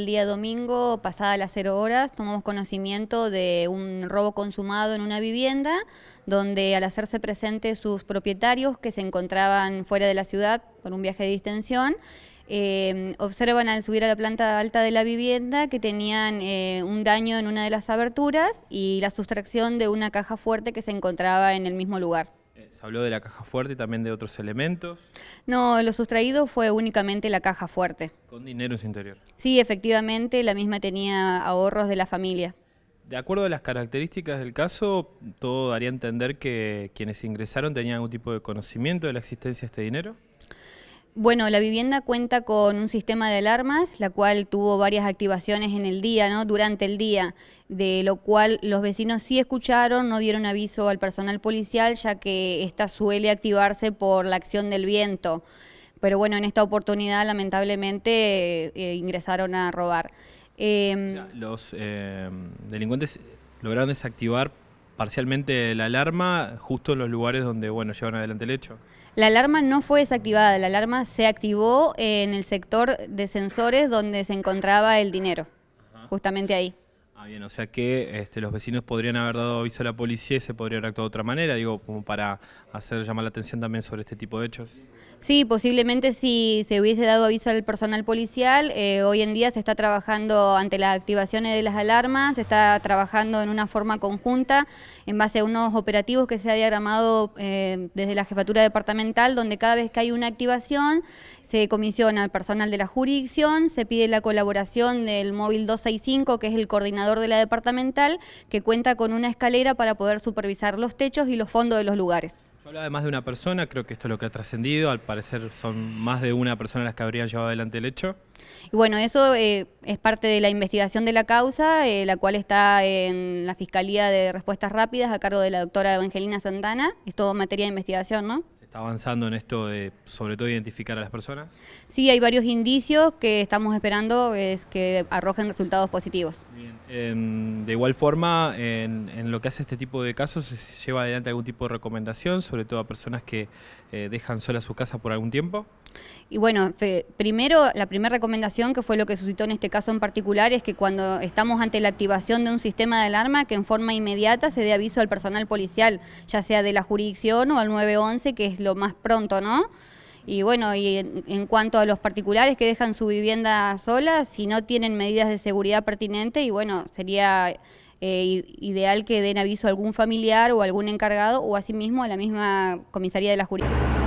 El día domingo, pasada las 0 horas, tomamos conocimiento de un robo consumado en una vivienda, donde al hacerse presente sus propietarios que se encontraban fuera de la ciudad por un viaje de distensión, eh, observan al subir a la planta alta de la vivienda que tenían eh, un daño en una de las aberturas y la sustracción de una caja fuerte que se encontraba en el mismo lugar se habló de la caja fuerte, y también de otros elementos. No, lo sustraído fue únicamente la caja fuerte. Con dinero en su interior. Sí, efectivamente, la misma tenía ahorros de la familia. De acuerdo a las características del caso, todo daría a entender que quienes ingresaron tenían algún tipo de conocimiento de la existencia de este dinero. Bueno, la vivienda cuenta con un sistema de alarmas, la cual tuvo varias activaciones en el día, ¿no? Durante el día, de lo cual los vecinos sí escucharon, no dieron aviso al personal policial, ya que esta suele activarse por la acción del viento. Pero bueno, en esta oportunidad lamentablemente eh, eh, ingresaron a robar. Em, los eh, delincuentes lograron desactivar parcialmente la alarma justo en los lugares donde bueno llevan adelante el hecho. La alarma no fue desactivada, la alarma se activó en el sector de sensores donde se encontraba el dinero, justamente ahí. Ah, bien, o sea que este, los vecinos podrían haber dado aviso a la policía y se podría haber actuado de otra manera, digo, como para hacer llamar la atención también sobre este tipo de hechos. Sí, posiblemente si se hubiese dado aviso al personal policial, eh, hoy en día se está trabajando ante las activaciones de las alarmas, se está trabajando en una forma conjunta en base a unos operativos que se ha diagramado eh, desde la jefatura departamental, donde cada vez que hay una activación se comisiona al personal de la jurisdicción, se pide la colaboración del móvil 265, que es el coordinador de la departamental, que cuenta con una escalera para poder supervisar los techos y los fondos de los lugares. Yo hablaba de más de una persona, creo que esto es lo que ha trascendido, al parecer son más de una persona las que habrían llevado adelante el hecho. Y bueno, eso eh, es parte de la investigación de la causa, eh, la cual está en la Fiscalía de Respuestas Rápidas a cargo de la doctora Evangelina Santana, es todo materia de investigación, ¿no? está avanzando en esto de, sobre todo, identificar a las personas? Sí, hay varios indicios que estamos esperando es que arrojen resultados positivos. Em, de igual forma, en, lo que hace este tipo de casos, ¿se lleva adelante algún tipo de recomendación, sobre todo a personas que eh, dejan sola su casa por algún tiempo? Y bueno, primero, la primera recomendación, que fue lo que suscitó en este caso en particular, es que cuando estamos ante la activación de un sistema de alarma, que en forma inmediata se dé aviso al personal policial, ya sea de la jurisdicción o al 911, que es lo más pronto, ¿no? Y bueno, y en, cuanto a los particulares que dejan su vivienda sola, si no tienen medidas de seguridad pertinente, y bueno, sería eh, ideal que den aviso a algún familiar o algún encargado o asimismo a la misma comisaría de la jurisdicción.